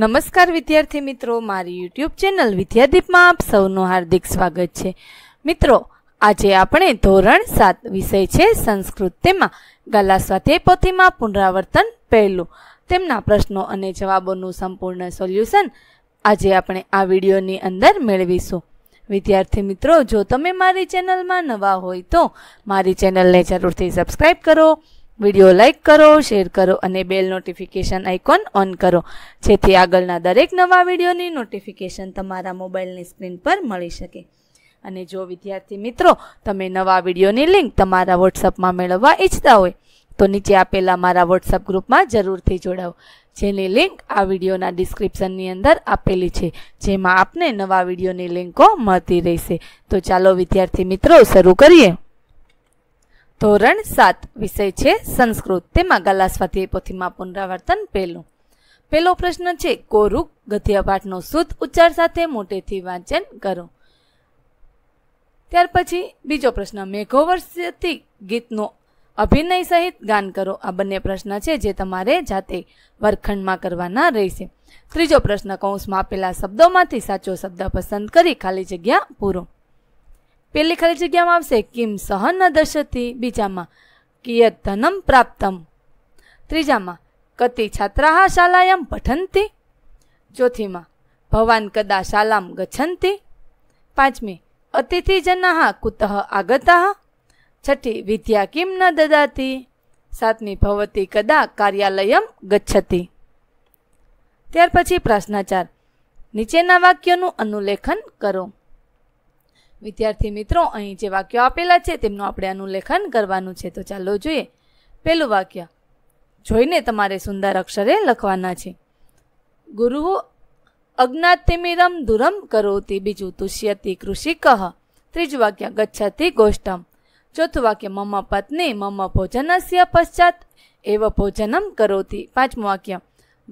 નમસ્કાર વિદ્યાર્થી મિત્રો મારી યુટ્યુબ ચેનલ વિદ્યાદીપમાં આપ સૌનું હાર્દિક સ્વાગત છે મિત્રો આજે આપણે ધોરણ સાત વિષય છે સંસ્કૃત તેમાં ગાલા સ્વાધ્યાય પોથીમાં પુનરાવર્તન પહેલું તેમના પ્રશ્નો અને જવાબોનું સંપૂર્ણ સોલ્યુશન આજે આપણે આ વિડીયોની અંદર મેળવીશું વિદ્યાર્થી મિત્રો જો તમે મારી ચેનલમાં નવા હોય તો મારી ચેનલને જરૂરથી સબસ્ક્રાઈબ કરો વિડીયો લાઇક કરો શેર કરો અને બેલ નોટિફિકેશન આઇકોન ઓન કરો જેથી આગળના દરેક નવા વિડીયોની નોટિફિકેશન તમારા મોબાઈલની સ્ક્રીન પર મળી શકે અને જો વિદ્યાર્થી મિત્રો તમે નવા વિડીયોની લિંક તમારા વોટ્સઅપમાં મેળવવા ઈચ્છતા હોય તો નીચે આપેલા મારા વોટ્સઅપ ગ્રુપમાં જરૂરથી જોડાવો જેની લિંક આ વિડીયોના ડિસ્ક્રિપ્શનની અંદર આપેલી છે જેમાં આપને નવા વિડીયોની લિંકો મળતી રહેશે તો ચાલો વિદ્યાર્થી મિત્રો શરૂ કરીએ ધોરણ સાત વિષય છે સંસ્કૃત તેમાં ગાલા સ્વાધ્યાય પોથીમાં પુનરાવર્તન પહેલું પહેલો પ્રશ્ન છે કોરુક ગદ્યપાઠનો શુદ્ધ ઉચ્ચાર સાથે મોટેથી વાંચન કરો ત્યાર પછી બીજો પ્રશ્ન મેઘોવર્ષથી ગીતનો અભિનય સહિત ગાન કરો આ બંને પ્રશ્ન છે જે તમારે જાતે વર્ગખંડમાં કરવાના રહેશે ત્રીજો પ્રશ્ન કૌંસમાં આપેલા શબ્દોમાંથી સાચો શબ્દ પસંદ કરી ખાલી જગ્યા પૂરો પહેલી ખાલી જગ્યામાં આવશે કિમ સહન દશથી બીજામાં કિયત ધનમ પ્રાપ્તમ ત્રીજામાં કતિ છાત્રાહ શાલાયમ પઠંતી ચોથીમાં ભવાન કદા શાલામ ગચ્છંતી પાંચમી અતિથિ જનાહ કુતઃ આગતઃ છઠ્ઠી વિદ્યા કિમ ન દદાતી સાતમી ભવતી કદા કાર્યાલયમ ગચ્છતી ત્યાર પછી પ્રશ્નાચાર નીચેના વાક્યનું અનુલેખન કરો વિદ્યાર્થી મિત્રો અહીં જે વાક્યો આપેલા છે તેમનું આપણે અનુલેખન કરવાનું છે તો ચાલો જોઈએ પહેલું વાક્ય જોઈને તમારે સુંદર અક્ષરે લખવાના છે ગુરુ અજ્ઞાતિમિરમ દુરમ કરોતી બીજું તુષ્યતી કૃષિકઃ ત્રીજું વાક્ય ગચ્છતી ગોષ્ઠમ ચોથું વાક્ય મમ પત્ની મમ ભોજનસ્ય પશ્ચાત એવ ભોજનમ કરોતી પાંચમું વાક્ય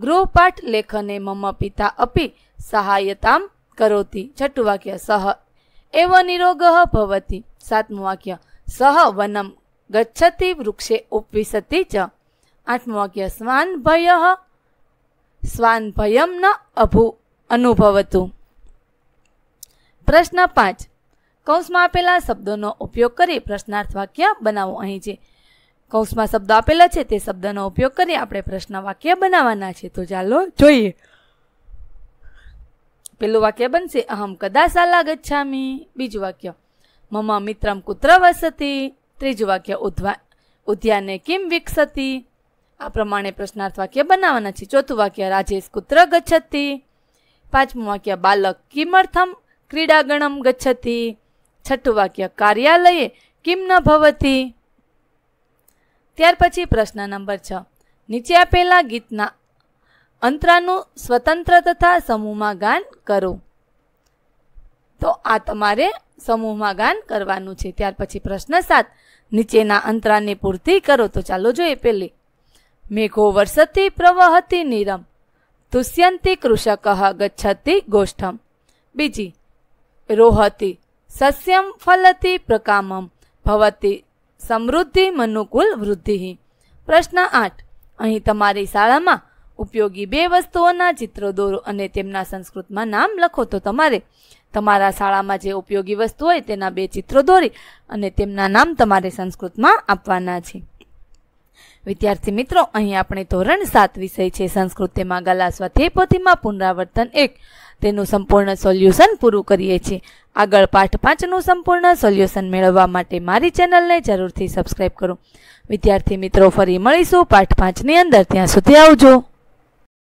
ગૃહપાઠ લેખને મમ પિતા અપી સહાયતામ કરોતી છઠ્ઠું વાક્ય સહ એવ નિરોગ ભવતી સાતમું વાક્ય સહ વનમ ગચ્છતિ વૃક્ષે ઉપવિશતિ ચ આઠમું વાક્ય સ્વાન ભય સ્વાન ભયમ ન અભુ અનુભવતું પ્રશ્ન પાંચ કૌંસમાં આપેલા શબ્દોનો ઉપયોગ કરી પ્રશ્નાર્થ વાક્ય બનાવો અહીં છે કૌંસમાં શબ્દો આપેલા છે તે શબ્દનો ઉપયોગ કરી આપણે પ્રશ્ન વાક્ય બનાવવાના છે તો ચાલો જોઈએ પેલું વાક્ય બનશે અહમ કદા સાલા ગચ્છામી બીજું વાક્ય મમ મિત્રમ કુત્ર વસતી ત્રીજું વાક્ય ઉદ્વા ઉદ્યાને કેમ વિકસતી આ પ્રમાણે પ્રશ્નાર્થ વાક્ય બનાવવાના છે ચોથું વાક્ય રાજેશ કુત્ર ગચ્છતી પાંચમું વાક્ય બાલક કિમર્થમ ક્રીડાગણમ ગચ્છતી છઠ્ઠું વાક્ય કાર્યાલયે કિમ ન ભવતી ત્યાર પછી પ્રશ્ન નંબર છ નીચે આપેલા ગીતના અંતરાનું સ્વતંત્ર તથા સમૂહમાં ગાન કરો તો આ તમારે સમૂહમાં ગાન કરવાનું છે ત્યાર પછી પ્રશ્ન સાત નીચેના અંતરાની પૂર્તિ કરો તો ચાલો જોઈએ પેલી મેઘો વર્ષતી પ્રવહતી નિરમ તુષ્યંતી કૃષક ગચ્છતી ગોષ્ઠમ બીજી રોહતી સસ્યમ ફલતી પ્રકામમ ભવતી સમૃદ્ધિ મનુકુલ વૃદ્ધિ પ્રશ્ન આઠ અહીં તમારી શાળામાં ઉપયોગી બે વસ્તુઓના ચિત્રો દોરો અને તેમના સંસ્કૃતમાં નામ લખો તો તમારે તમારા શાળામાં જે ઉપયોગી વસ્તુ હોય તેના બે ચિત્રો દોરી અને તેમના નામ તમારે સંસ્કૃતમાં આપવાના છે વિદ્યાર્થી મિત્રો અહીં આપણે ધોરણ સાત વિષય છે સંસ્કૃત તેમાં ગલા સ્વાધ્યાય પોથીમાં પુનરાવર્તન એક તેનું સંપૂર્ણ સોલ્યુશન પૂરું કરીએ છીએ આગળ પાઠ પાંચનું સંપૂર્ણ સોલ્યુશન મેળવવા માટે મારી ચેનલને જરૂરથી સબસ્ક્રાઈબ કરો વિદ્યાર્થી મિત્રો ફરી મળીશું પાઠ પાંચની અંદર ત્યાં સુધી આવજો